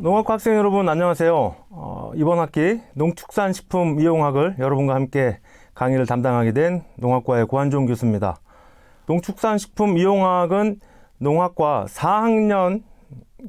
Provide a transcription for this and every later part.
농학과 학생 여러분 안녕하세요. 어, 이번 학기 농축산식품 이용학을 여러분과 함께 강의를 담당하게 된 농학과의 고한종 교수입니다. 농축산식품 이용학은 농학과 4학년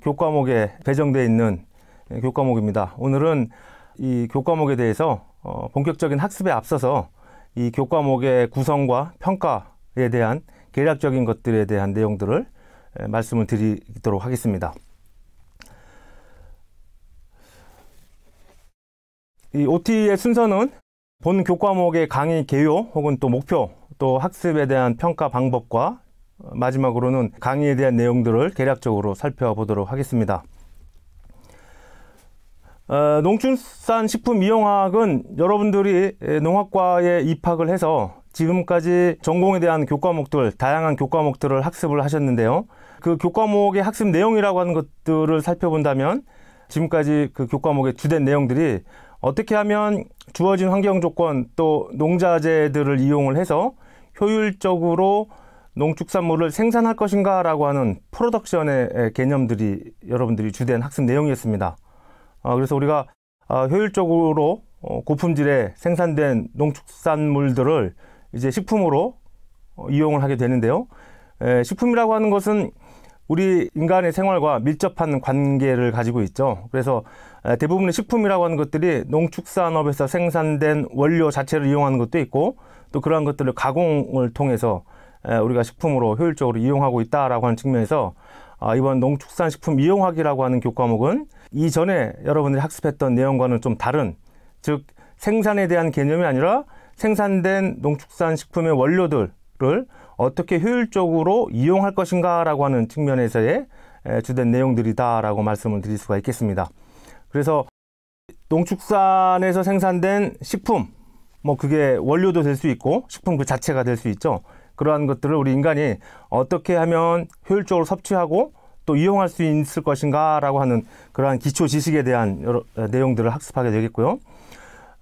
교과목에 배정되어 있는 교과목입니다. 오늘은 이 교과목에 대해서 어, 본격적인 학습에 앞서서 이 교과목의 구성과 평가에 대한 계략적인 것들에 대한 내용들을 말씀을 드리도록 하겠습니다. 이 OT의 순서는 본 교과목의 강의 개요 혹은 또 목표 또 학습에 대한 평가 방법과 마지막으로는 강의에 대한 내용들을 개략적으로 살펴보도록 하겠습니다. 어, 농축산식품이용학은 여러분들이 농학과에 입학을 해서 지금까지 전공에 대한 교과목들, 다양한 교과목들을 학습을 하셨는데요. 그 교과목의 학습 내용이라고 하는 것들을 살펴본다면 지금까지 그 교과목의 주된 내용들이 어떻게 하면 주어진 환경 조건 또 농자재들을 이용을 해서 효율적으로 농축산물을 생산할 것인가라고 하는 프로덕션의 개념들이 여러분들이 주된 학습 내용이었습니다. 어, 그래서 우리가 어, 효율적으로 어, 고품질에 생산된 농축산물들을 이제 식품으로 이용을 하게 되는데요. 식품이라고 하는 것은 우리 인간의 생활과 밀접한 관계를 가지고 있죠. 그래서 대부분의 식품이라고 하는 것들이 농축산업에서 생산된 원료 자체를 이용하는 것도 있고 또 그러한 것들을 가공을 통해서 우리가 식품으로 효율적으로 이용하고 있다라고 하는 측면에서 아, 이번 농축산식품 이용하기라고 하는 교과목은 이전에 여러분들이 학습했던 내용과는 좀 다른 즉 생산에 대한 개념이 아니라 생산된 농축산식품의 원료들을 어떻게 효율적으로 이용할 것인가라고 하는 측면에서의 주된 내용들이다라고 말씀을 드릴 수가 있겠습니다. 그래서 농축산에서 생산된 식품, 뭐 그게 원료도 될 수 있고 식품 그 자체가 될 수 있죠. 그러한 것들을 우리 인간이 어떻게 하면 효율적으로 섭취하고 또 이용할 수 있을 것인가라고 하는 그러한 기초 지식에 대한 여러 어, 내용들을 학습하게 되겠고요.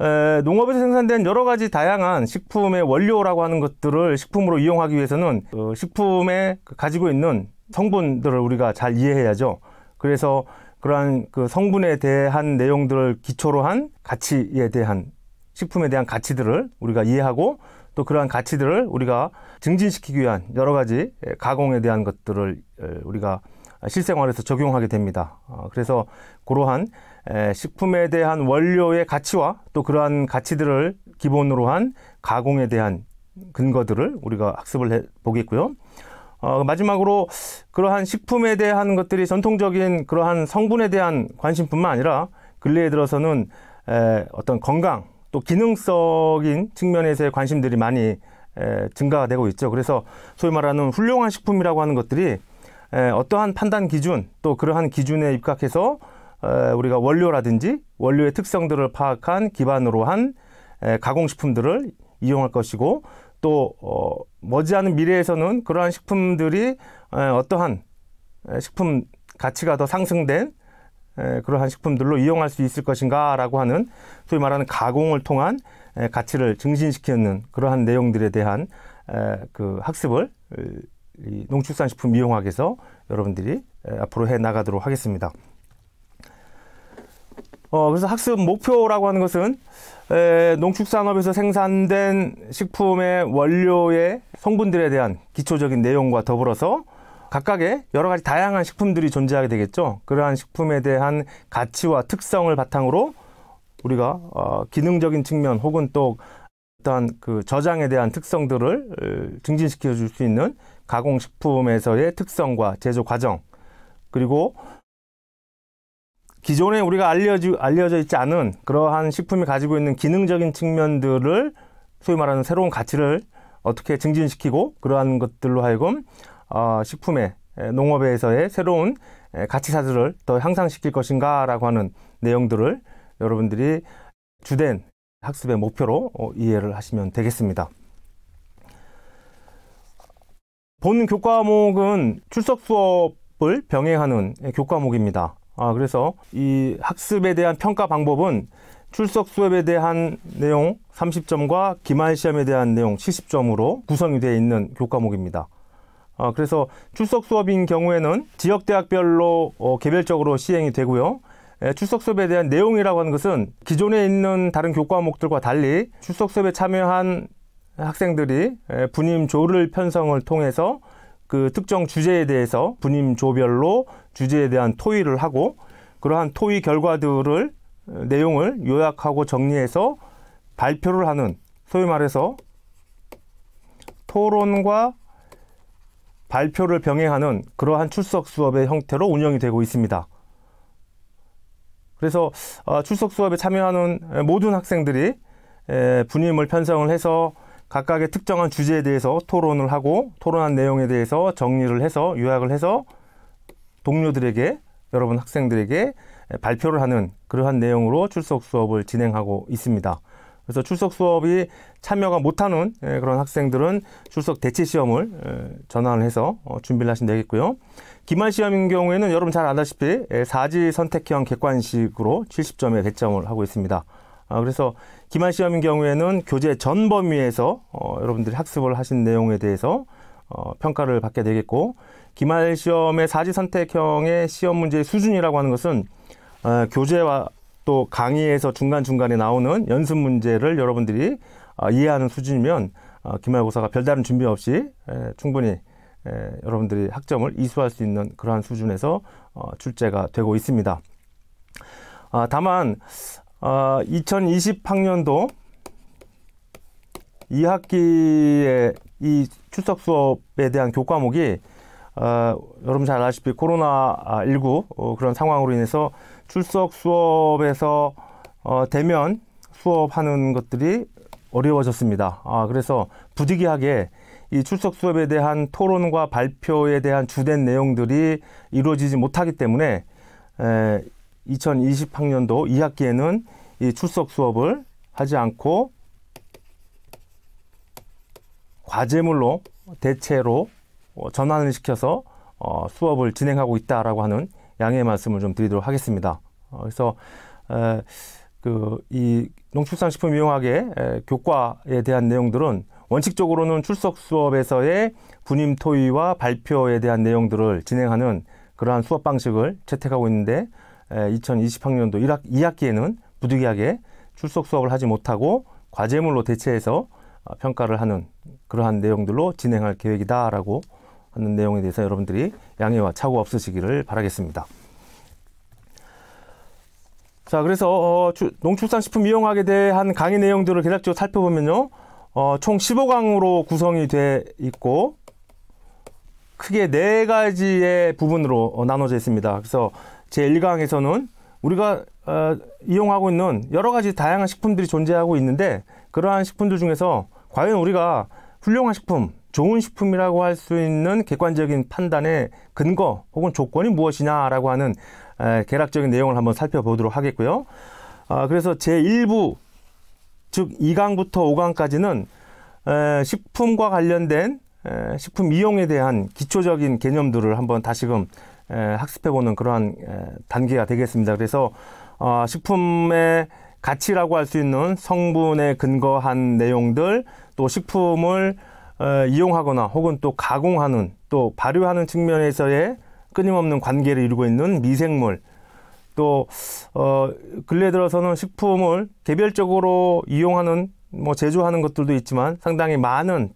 에, 농업에서 생산된 여러 가지 다양한 식품의 원료라고 하는 것들을 식품으로 이용하기 위해서는 그 식품에 가지고 있는 성분들을 우리가 잘 이해해야죠. 그래서 그러한 그 성분에 대한 내용들을 기초로 한 가치에 대한 식품에 대한 가치들을 우리가 이해하고 또 그러한 가치들을 우리가 증진시키기 위한 여러 가지 가공에 대한 것들을 우리가 실생활에서 적용하게 됩니다. 어, 그래서 그러한 식품에 대한 원료의 가치와 또 그러한 가치들을 기본으로 한 가공에 대한 근거들을 우리가 학습을 해 보겠고요. 어, 마지막으로 그러한 식품에 대한 것들이 전통적인 그러한 성분에 대한 관심뿐만 아니라 근래에 들어서는 에, 어떤 건강 또 기능적인 측면에서의 관심들이 많이 에, 증가되고 있죠. 그래서 소위 말하는 훌륭한 식품이라고 하는 것들이 에, 어떠한 판단 기준 또 그러한 기준에 입각해서 우리가 원료라든지 원료의 특성들을 파악한 기반으로 한 가공식품들을 이용할 것이고 또 어, 머지않은 미래에서는 그러한 식품들이 어떠한 식품 가치가 더 상승된 그러한 식품들로 이용할 수 있을 것인가라고 하는 소위 말하는 가공을 통한 가치를 증진시키는 그러한 내용들에 대한 그 학습을 농축산식품 이용학에서 여러분들이 앞으로 해 나가도록 하겠습니다. 어, 그래서 학습 목표라고 하는 것은 에, 농축산업에서 생산된 식품의 원료의 성분들에 대한 기초적인 내용과 더불어서 각각의 여러 가지 다양한 식품들이 존재하게 되겠죠. 그러한 식품에 대한 가치와 특성을 바탕으로 우리가 어, 기능적인 측면 혹은 또 어떠한 그 저장에 대한 특성들을 증진시켜 줄 수 있는 가공식품에서의 특성과 제조 과정 그리고 기존에 우리가 알려지, 알려져 있지 않은 그러한 식품이 가지고 있는 기능적인 측면들을 소위 말하는 새로운 가치를 어떻게 증진시키고 그러한 것들로 하여금 어, 식품의 농업에서의 새로운 가치사들을 더 향상시킬 것인가라고 하는 내용들을 여러분들이 주된 학습의 목표로 어, 이해를 하시면 되겠습니다. 본 교과목은 출석 수업을 병행하는 교과목입니다. 아, 그래서 이 학습에 대한 평가 방법은 출석 수업에 대한 내용 30점과 기말 시험에 대한 내용 70점으로 구성이 되어 있는 교과목입니다. 아, 그래서 출석 수업인 경우에는 지역 대학별로 어, 개별적으로 시행이 되고요. 예, 출석 수업에 대한 내용이라고 하는 것은 기존에 있는 다른 교과목들과 달리 출석 수업에 참여한 학생들이 예, 분임 조를 편성을 통해서 그 특정 주제에 대해서 분임 조별로 주제에 대한 토의를 하고 그러한 토의 결과들을 어, 내용을 요약하고 정리해서 발표를 하는 소위 말해서 토론과 발표를 병행하는 그러한 출석 수업의 형태로 운영이 되고 있습니다. 그래서 어, 출석 수업에 참여하는 모든 학생들이 분임을 편성을 해서 각각의 특정한 주제에 대해서 토론을 하고 토론한 내용에 대해서 정리를 해서 요약을 해서 동료들에게 여러분 학생들에게 발표를 하는 그러한 내용으로 출석 수업을 진행하고 있습니다. 그래서 출석 수업이 참여가 못하는 예, 그런 학생들은 출석 대체 시험을 예, 전환을 해서 어, 준비를 하시면 되겠고요. 기말 시험인 경우에는 여러분 잘 아다시피 예, 사지 선택형 객관식으로 7 0점에 배점을 하고 있습니다. 아, 그래서 기말 시험인 경우에는 교재 전 범위에서 어, 여러분들이 학습을 하신 내용에 대해서 어, 평가를 받게 되겠고 기말 시험의 사지 선택형의 시험 문제의 수준이라고 하는 것은 어, 교재와 또 강의에서 중간중간에 나오는 연습 문제를 여러분들이 어, 이해하는 수준이면 어, 기말고사가 별다른 준비 없이 에, 충분히 에, 여러분들이 학점을 이수할 수 있는 그러한 수준에서 어, 출제가 되고 있습니다. 아, 다만 어, 2020학년도 2학기에 이 출석 수업에 대한 교과목이 어, 여러분 잘아시피 코로나19 어, 그런 상황으로 인해서 출석 수업에서 어, 대면 수업하는 것들이 어려워졌습니다. 아, 그래서 부득이하게 이 출석 수업에 대한 토론과 발표에 대한 주된 내용들이 이루어지지 못하기 때문에 에, 2020학년도 2학기에는 이 출석 수업을 하지 않고 과제물로 대체로 어, 전환을 시켜서 어, 수업을 진행하고 있다라고 하는 양해 말씀을 좀 드리도록 하겠습니다. 어, 그래서 에, 그, 이 농축산식품 이용학의 에, 교과에 대한 내용들은 원칙적으로는 출석 수업에서의 군임 토의와 발표에 대한 내용들을 진행하는 그러한 수업 방식을 채택하고 있는데 에, 2020학년도 1학, 2학기에는 부득이하게 출석 수업을 하지 못하고 과제물로 대체해서 어, 평가를 하는 그러한 내용들로 진행할 계획이다라고 하는 내용에 대해서 여러분들이 양해와 착오 없으시기를 바라겠습니다. 자, 그래서 어, 주, 농축산식품 이용학에 대한 강의 내용들을 계략적으로 살펴보면요. 어, 총 15강으로 구성이 돼 있고 크게 네 가지의 부분으로 어, 나눠져 있습니다. 그래서 제1강에서는 우리가 어, 이용하고 있는 여러 가지 다양한 식품들이 존재하고 있는데 그러한 식품들 중에서 과연 우리가 훌륭한 식품 좋은 식품이라고 할 수 있는 객관적인 판단의 근거 혹은 조건이 무엇이냐라고 하는 에, 개략적인 내용을 한번 살펴보도록 하겠고요. 아, 그래서 제1부 즉 2강부터 5강까지는 에, 식품과 관련된 에, 식품 이용에 대한 기초적인 개념들을 한번 다시금 에, 학습해보는 그러한 에, 단계가 되겠습니다. 그래서 어, 식품의 가치라고 할 수 있는 성분에 근거한 내용들 또 식품을 어, 이용하거나 혹은 또 가공하는 또 발효하는 측면에서의 끊임없는 관계를 이루고 있는 미생물 또 어, 근래 들어서는 식품을 개별적으로 이용하는 뭐 제조하는 것들도 있지만 상당히 많은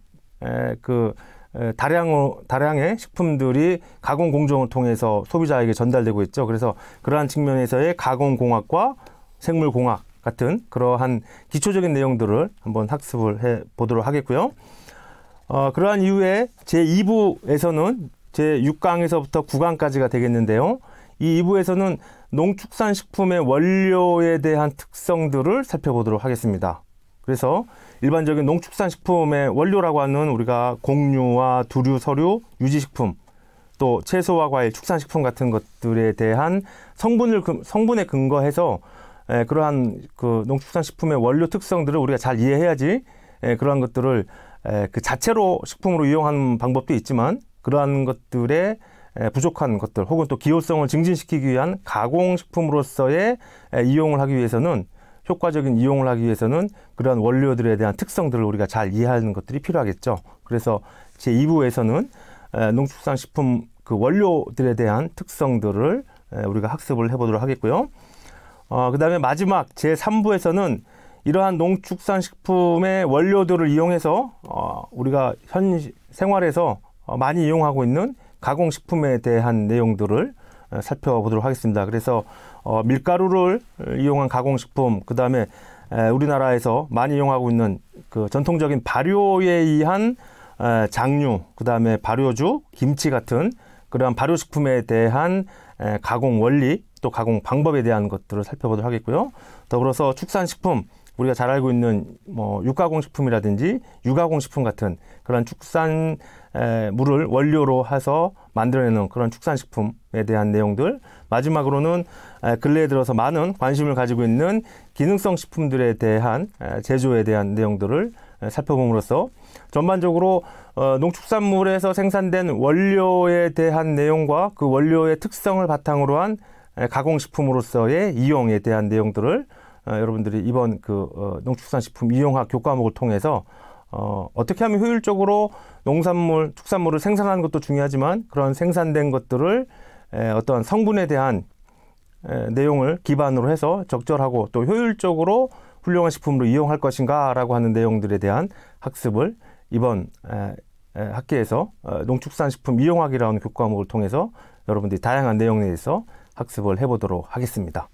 에, 그 에, 다량 다량의 식품들이 가공 공정을 통해서 소비자에게 전달되고 있죠. 그래서 그러한 측면에서의 가공 공학과 생물 공학 같은 그러한 기초적인 내용들을 한번 학습을 해 보도록 하겠고요. 어, 그러한 이후에 제2부에서는 제6강에서부터 9강까지가 되겠는데요. 이 2부에서는 농축산식품의 원료에 대한 특성들을 살펴보도록 하겠습니다. 그래서 일반적인 농축산식품의 원료라고 하는 우리가 공유와 두류, 서류, 유지식품, 또 채소와 과일, 축산식품 같은 것들에 대한 성분을 성분에 근거해서 에, 그러한 그 농축산식품의 원료 특성들을 우리가 잘 이해해야지 에, 그러한 것들을 그 자체로 식품으로 이용하는 방법도 있지만 그러한 것들의 부족한 것들 혹은 또 기호성을 증진시키기 위한 가공식품으로서의 이용을 하기 위해서는 효과적인 이용을 하기 위해서는 그러한 원료들에 대한 특성들을 우리가 잘 이해하는 것들이 필요하겠죠. 그래서 제 2부에서는 농축산식품 그 원료들에 대한 특성들을 우리가 학습을 해보도록 하겠고요. 어, 그 다음에 마지막 제 3부에서는 이러한 농축산식품의 원료들을 이용해서 어, 우리가 현 생활에서 어, 많이 이용하고 있는 가공식품에 대한 내용들을 어, 살펴보도록 하겠습니다. 그래서 어, 밀가루를 이용한 가공식품, 그 다음에 우리나라에서 많이 이용하고 있는 그 전통적인 발효에 의한 에, 장류, 그 다음에 발효주, 김치 같은 그러한 발효식품에 대한 에, 가공 원리, 또 가공 방법에 대한 것들을 살펴보도록 하겠고요. 더불어서 축산식품, 우리가 잘 알고 있는 뭐 육가공식품이라든지 육가공식품 같은 그런 축산 에, 물을 원료로 해서 만들어내는 그런 축산식품에 대한 내용들 마지막으로는 에, 근래에 들어서 많은 관심을 가지고 있는 기능성 식품들에 대한 에, 제조에 대한 내용들을 에, 살펴봄으로써 전반적으로 어, 농축산물에서 생산된 원료에 대한 내용과 그 원료의 특성을 바탕으로 한 가공식품으로서의 이용에 대한 내용들을 어, 여러분들이 이번 그 어, 농축산식품 이용학 교과목을 통해서 어, 어떻게 하면 효율적으로 농산물, 축산물을 생산하는 것도 중요하지만 그런 생산된 것들을 에, 어떤 성분에 대한 에, 내용을 기반으로 해서 적절하고 또 효율적으로 훌륭한 식품으로 이용할 것인가라고 하는 내용들에 대한 학습을 이번 에, 에, 학기에서 어, 농축산식품 이용학이라는 교과목을 통해서 여러분들이 다양한 내용에 대해서 학습을 해보도록 하겠습니다.